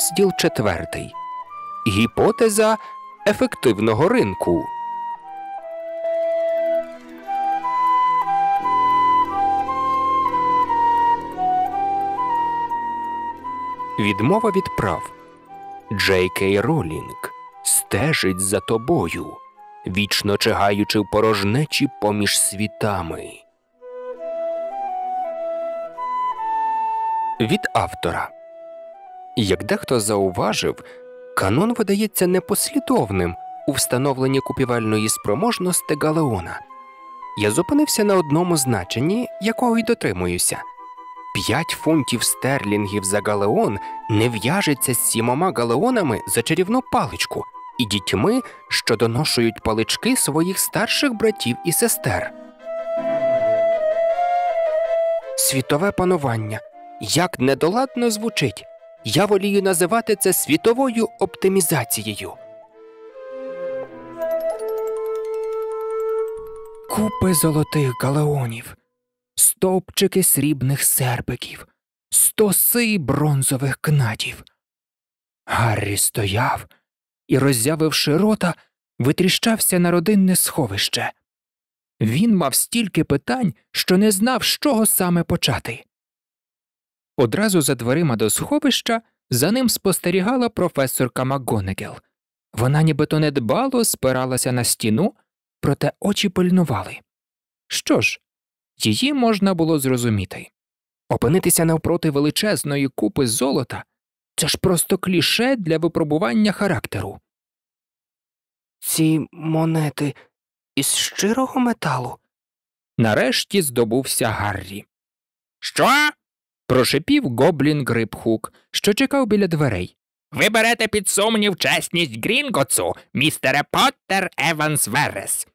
Розділ четвертий. Гіпотеза ефективного ринку. Відмова від прав Джей Кей Ролінг стежить за тобою, вічно чигаючи в порожнечі поміж світами. Від автора як дехто зауважив, канон видається непослідовним у встановленні купівельної спроможності Галеона. Я зупинився на одному значенні, якого й дотримуюся. П'ять фунтів стерлінгів за галеон не в'яжеться з сімома галеонами за чарівну паличку і дітьми, що доношують палички своїх старших братів і сестер. Світове панування як недоладно звучить. Я волію називати це світовою оптимізацією. Купи золотих галеонів, стовпчики срібних сербиків, стоси бронзових кнатів. Гаррі стояв і, роззявивши рота, витріщався на родинне сховище. Він мав стільки питань, що не знав, з чого саме почати. Одразу за дверима до сховища за ним спостерігала професорка Макгонегел. Вона нібито недбало спиралася на стіну, проте очі пильнували. Що ж, її можна було зрозуміти. Опинитися навпроти величезної купи золота це ж просто кліше для випробування характеру. Ці монети із щирого металу. Нарешті здобувся Гаррі. Що? прошепів гоблін грипхук, що чекав біля дверей. Ви берете під сумнів чесність Грінгоцу, містере Поттер Еванс Верес.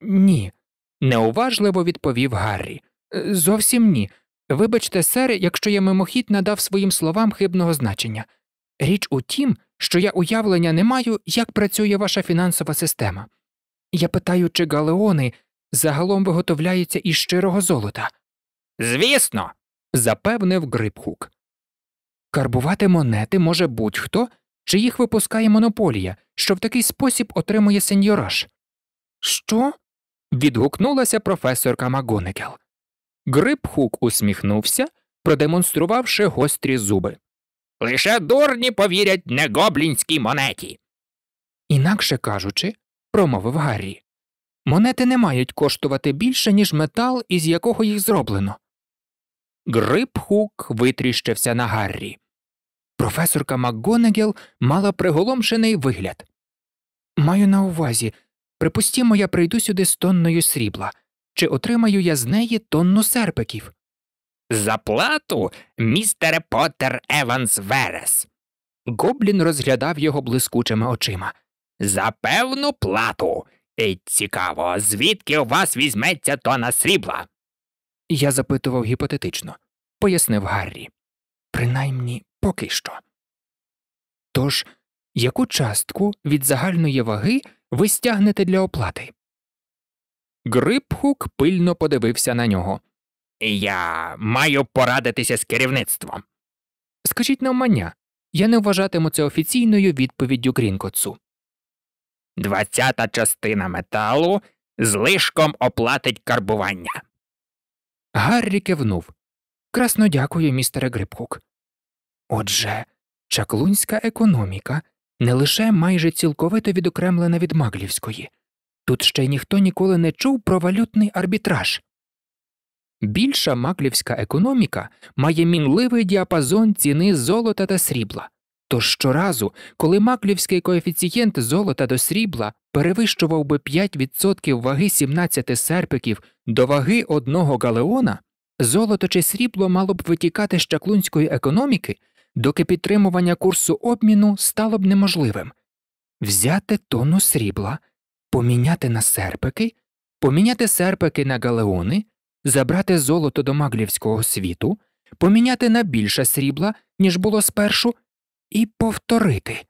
Ні, неуважливо відповів Гаррі. Е, зовсім ні. Вибачте, сере, якщо я мимохід надав своїм словам хибного значення. Річ у тім, що я уявлення не маю, як працює ваша фінансова система. Я питаю, чи галеони загалом виготовляються із щирого золота. Звісно, запевнив Грипхук, Карбувати монети може будь-хто, чи їх випускає монополія, що в такий спосіб отримує сеньораж. Що? відгукнулася професорка Магонекел. Грибхук усміхнувся, продемонструвавши гострі зуби. Лише дурні повірять не гоблінській монеті. Інакше кажучи, промовив Гаррі, монети не мають коштувати більше, ніж метал, із якого їх зроблено. Грибхук витріщився на Гаррі. Професорка МакГонегел мала приголомшений вигляд. Маю на увазі, припустімо, я прийду сюди з тонною срібла. Чи отримаю я з неї тонну серпиків? За плату, містере Поттер Еванс Верес. Гоблін розглядав його блискучими очима. За певну плату. І цікаво, звідки у вас візьметься тона срібла? Я запитував гіпотетично, пояснив Гаррі. Принаймні поки що. Тож, яку частку від загальної ваги ви стягнете для оплати? Грипхук пильно подивився на нього. Я маю порадитися з керівництвом. Скажіть навмання, я не вважатиму це офіційною відповіддю Грінкоцу. Двадцята частина металу злишком оплатить карбування. Гаррі кивнув. Красно дякую, містере Грибхук. Отже, чаклунська економіка не лише майже цілковито відокремлена від маглівської, тут ще ніхто ніколи не чув про валютний арбітраж. Більша маклівська економіка має мінливий діапазон ціни золота та срібла, то щоразу, коли маклівський коефіцієнт золота до срібла перевищував би 5% ваги 17 серпиків до ваги одного галеона, золото чи срібло мало б витікати з чаклунської економіки, доки підтримування курсу обміну стало б неможливим взяти тонну срібла, поміняти на серпики, поміняти серпики на галеони, забрати золото до маглівського світу, поміняти на більше срібла, ніж було спершу і повторити.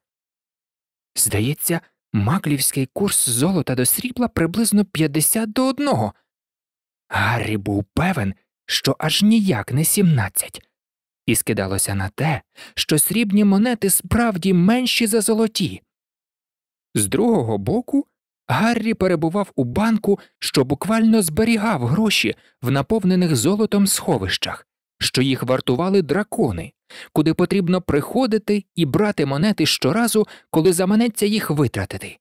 Здається, маклівський курс золота до срібла приблизно 50 до 1. Гаррі був певен, що аж ніяк не 17. і скидалося на те, що срібні монети справді менші за золоті. З другого боку, Гаррі перебував у банку, що буквально зберігав гроші в наповнених золотом сховищах що їх вартували дракони, куди потрібно приходити і брати монети щоразу, коли заманеться їх витратити.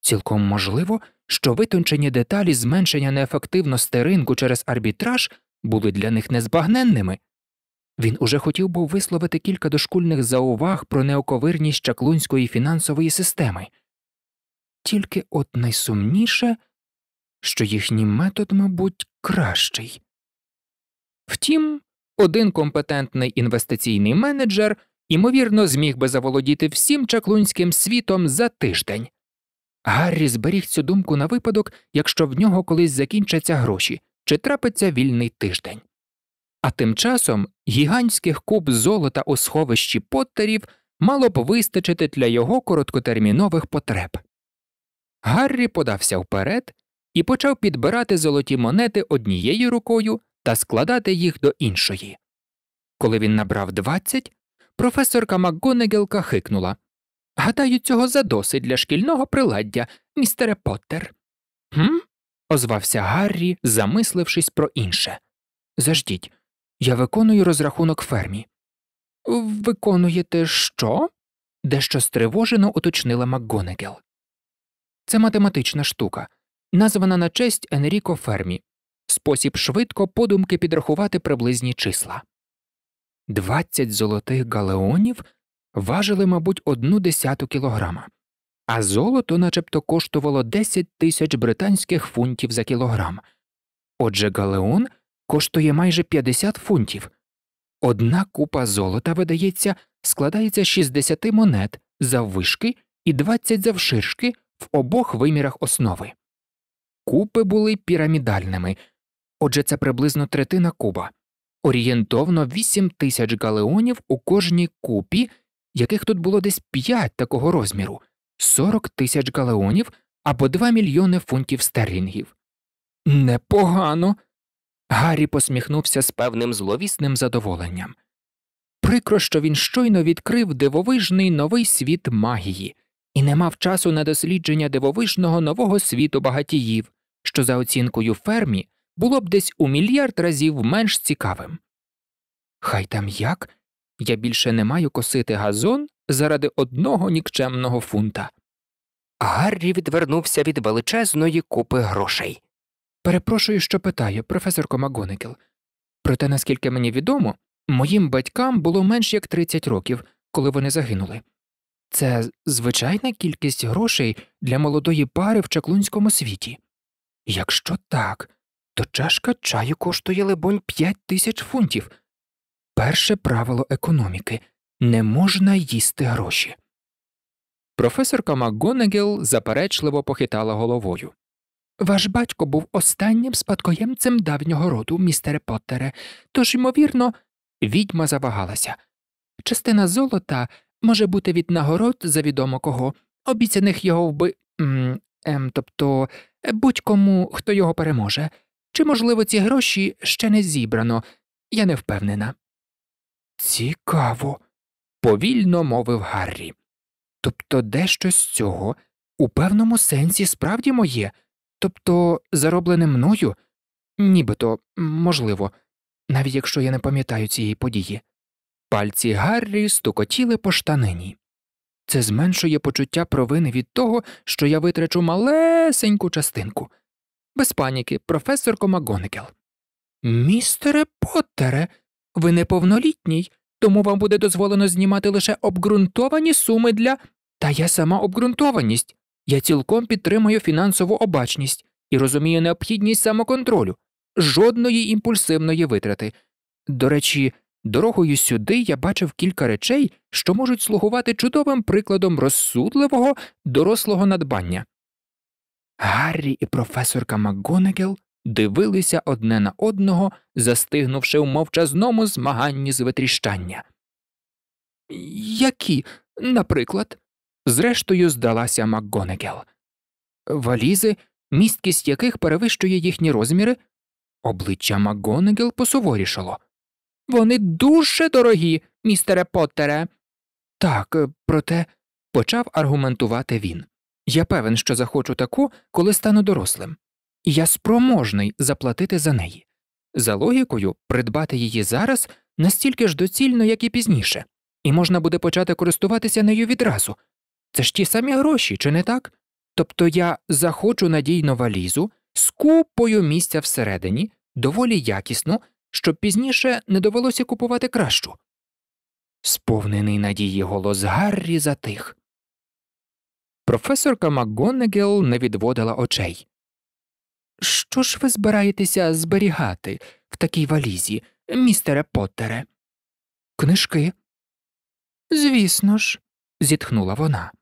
Цілком можливо, що витончені деталі зменшення неефективності ринку через арбітраж були для них незбагненними. Він уже хотів був висловити кілька дошкульних зауваг про неоковирність чаклунської фінансової системи, тільки от найсумніше, що їхній метод, мабуть, кращий. Втім, один компетентний інвестиційний менеджер, ймовірно, зміг би заволодіти всім чаклунським світом за тиждень. Гаррі зберіг цю думку на випадок, якщо в нього колись закінчаться гроші чи трапиться вільний тиждень. А тим часом гігантських куб золота у сховищі Поттерів мало б вистачити для його короткотермінових потреб. Гаррі подався вперед і почав підбирати золоті монети однією рукою, та складати їх до іншої. Коли він набрав 20, професорка МакГонегел хикнула Гадаю, цього задосить для шкільного приладдя, містере Поттер. «Хм?» – озвався Гаррі, замислившись про інше. Заждіть, я виконую розрахунок фермі. Виконуєте що? дещо стривожено уточнила МакГонегел. Це математична штука, названа на честь Енріко Фермі, спосіб швидко подумки підрахувати приблизні числа. Двадцять золотих галеонів важили, мабуть, одну десяту кілограма, а золото начебто коштувало 10 тисяч британських фунтів за кілограм. Отже, галеон коштує майже 50 фунтів. Одна купа золота, видається, складається з 60 монет заввишки і 20 завширшки в обох вимірах основи. Купи були пірамідальними, отже, це приблизно третина куба, орієнтовно 8 тисяч галеонів у кожній купі, яких тут було десь 5 такого розміру, 40 тисяч галеонів або 2 мільйони фунтів стерлінгів. Непогано. Гаррі посміхнувся з певним зловісним задоволенням. Прикро, що він щойно відкрив дивовижний новий світ магії і не мав часу на дослідження дивовижного нового світу багатіїв, що, за оцінкою фермі, було б десь у мільярд разів менш цікавим. Хай там як я більше не маю косити газон заради одного нікчемного фунта. Гаррі відвернувся від величезної купи грошей. Перепрошую, що питаю, професорко Магоникел. Проте, наскільки мені відомо, моїм батькам було менш як 30 років, коли вони загинули. Це звичайна кількість грошей для молодої пари в чаклунському світі. Якщо так, то чашка чаю коштує, лебонь, п'ять тисяч фунтів. Перше правило економіки не можна їсти гроші. Професорка МакГонегіл заперечливо похитала головою. Ваш батько був останнім спадкоємцем давнього роду, містере Поттере, тож, ймовірно, відьма завагалася. Частина золота може бути від нагород за відомо кого, обіцяних його вби. М. Ем, тобто будь кому, хто його переможе. Чи, можливо, ці гроші ще не зібрано, я не впевнена. Цікаво, повільно мовив Гаррі. Тобто дещо з цього у певному сенсі справді моє, тобто зароблене мною, нібито можливо, навіть якщо я не пам'ятаю цієї події. Пальці Гаррі стукотіли по штанині. Це зменшує почуття провини від того, що я витрачу малесеньку частинку без паніки, професор Комагонекел. Містере Поттере, ви неповнолітній, тому вам буде дозволено знімати лише обґрунтовані суми для. Та я сама обґрунтованість. Я цілком підтримую фінансову обачність і розумію необхідність самоконтролю, жодної імпульсивної витрати. До речі, дорогою сюди я бачив кілька речей, що можуть слугувати чудовим прикладом розсудливого, дорослого надбання. Гаррі і професорка МакГонегел дивилися одне на одного, застигнувши в мовчазному змаганні з витріщання. Які, наприклад, зрештою здалася МакГонегел. Валізи, місткість яких перевищує їхні розміри, обличчя МакГонегел посуворішало. Вони дуже дорогі, містере Поттере. Так, проте почав аргументувати він. Я певен, що захочу таку, коли стану дорослим, і я спроможний заплатити за неї. За логікою, придбати її зараз настільки ж доцільно, як і пізніше, і можна буде почати користуватися нею відразу. Це ж ті самі гроші, чи не так? Тобто я захочу надійно валізу з купою місця всередині, доволі якісну, щоб пізніше не довелося купувати кращу. Сповнений надії голос Гаррі затих. Професорка МакГонегел не відводила очей. Що ж ви збираєтеся зберігати в такій валізі, містере Поттере? Книжки? Звісно ж, зітхнула вона.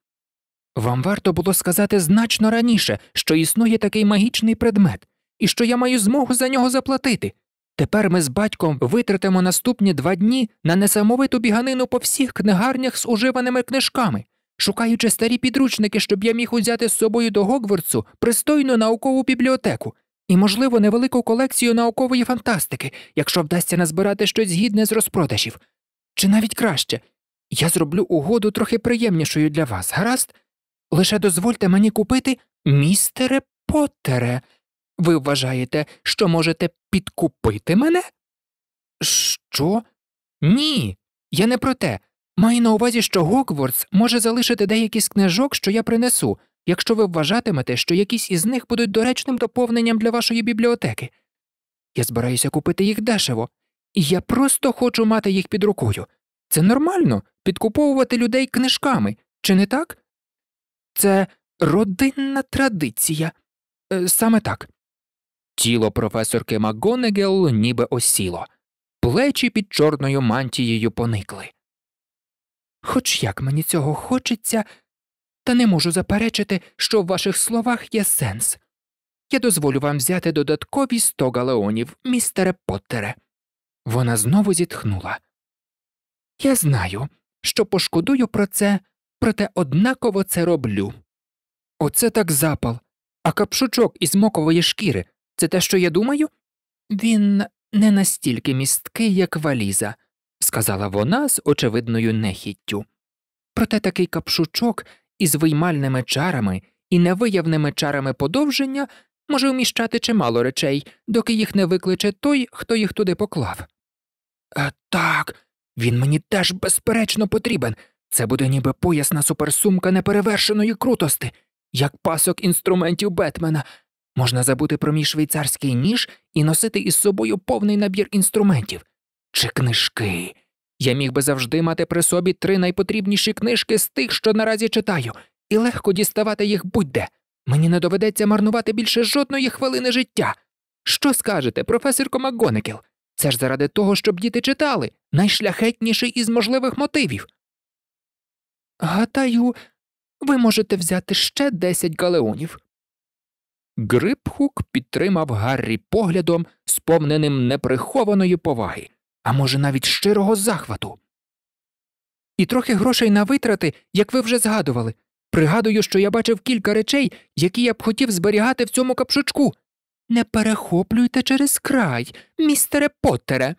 Вам варто було сказати значно раніше, що існує такий магічний предмет, і що я маю змогу за нього заплатити. Тепер ми з батьком витратимо наступні два дні на несамовиту біганину по всіх книгарнях з уживаними книжками шукаючи старі підручники, щоб я міг узяти з собою до Гогвардсу пристойну наукову бібліотеку і, можливо, невелику колекцію наукової фантастики, якщо вдасться назбирати щось гідне з розпродажів. Чи навіть краще я зроблю угоду трохи приємнішою для вас, гаразд? Лише дозвольте мені купити містере Поттере. Ви вважаєте, що можете підкупити мене? Що? Ні, я не про те. Маю на увазі, що Гоквордс може залишити деякі з книжок, що я принесу, якщо ви вважатимете, що якісь із них будуть доречним доповненням для вашої бібліотеки. Я збираюся купити їх дешево, і я просто хочу мати їх під рукою. Це нормально підкуповувати людей книжками, чи не так? Це родинна традиція. Е, саме так. Тіло професорки Макгонегел ніби осіло, плечі під чорною мантією поникли хоч як мені цього хочеться, та не можу заперечити, що в ваших словах є сенс. Я дозволю вам взяти додаткові сто галеонів, містере Поттере. Вона знову зітхнула. Я знаю, що пошкодую про це, проте однаково це роблю. Оце так запал, а капшучок із мокової шкіри це те, що я думаю? Він не настільки місткий, як валіза сказала вона з очевидною нехіттю. Проте такий капшучок із виймальними чарами і невиявними чарами подовження може вміщати чимало речей, доки їх не викличе той, хто їх туди поклав. «Е, Так, він мені теж безперечно потрібен. Це буде ніби поясна суперсумка неперевершеної крутости, як пасок інструментів Бетмена. Можна забути про мій швейцарський ніж і носити із собою повний набір інструментів чи книжки. Я міг би завжди мати при собі три найпотрібніші книжки з тих, що наразі читаю, і легко діставати їх будь де. Мені не доведеться марнувати більше жодної хвилини життя. Що скажете, професорко Макгонекіл? Це ж заради того, щоб діти читали, найшляхетніший із можливих мотивів. Гадаю, ви можете взяти ще десять галеонів. Грипхук підтримав Гаррі поглядом, сповненим неприхованої поваги а може, навіть щирого захвату. І трохи грошей на витрати, як ви вже згадували. Пригадую, що я бачив кілька речей, які я б хотів зберігати в цьому капшучку. Не перехоплюйте через край, містере Поттере.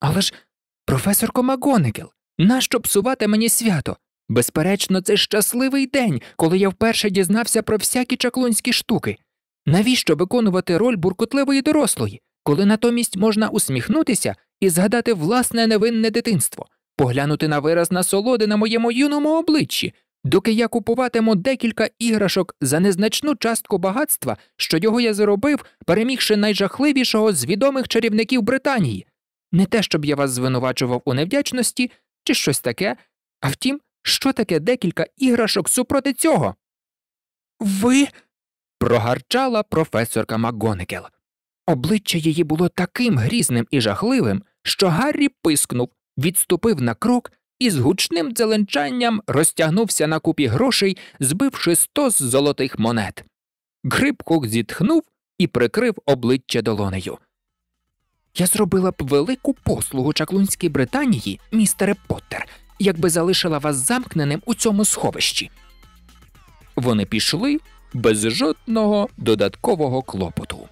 Але ж, професорко Магонегел, нащо псувати мені свято? Безперечно, це щасливий день, коли я вперше дізнався про всякі чаклунські штуки. Навіщо виконувати роль буркотливої дорослої, коли натомість можна усміхнутися і згадати власне невинне дитинство, поглянути на вираз насолоди на моєму юному обличчі, доки я купуватиму декілька іграшок за незначну частку багатства, що його я заробив, перемігши найжахливішого з відомих чарівників Британії. Не те, щоб я вас звинувачував у невдячності чи щось таке, а втім, що таке декілька іграшок супроти цього? Ви. прогарчала професорка МакГонекел. Обличчя її було таким грізним і жахливим, що Гаррі пискнув, відступив на крок і з гучним дзеленчанням розтягнувся на купі грошей, збивши стос золотих монет. Грибкок зітхнув і прикрив обличчя долонею. Я зробила б велику послугу чаклунській Британії, містере Поттер, якби залишила вас замкненим у цьому сховищі. Вони пішли без жодного додаткового клопоту.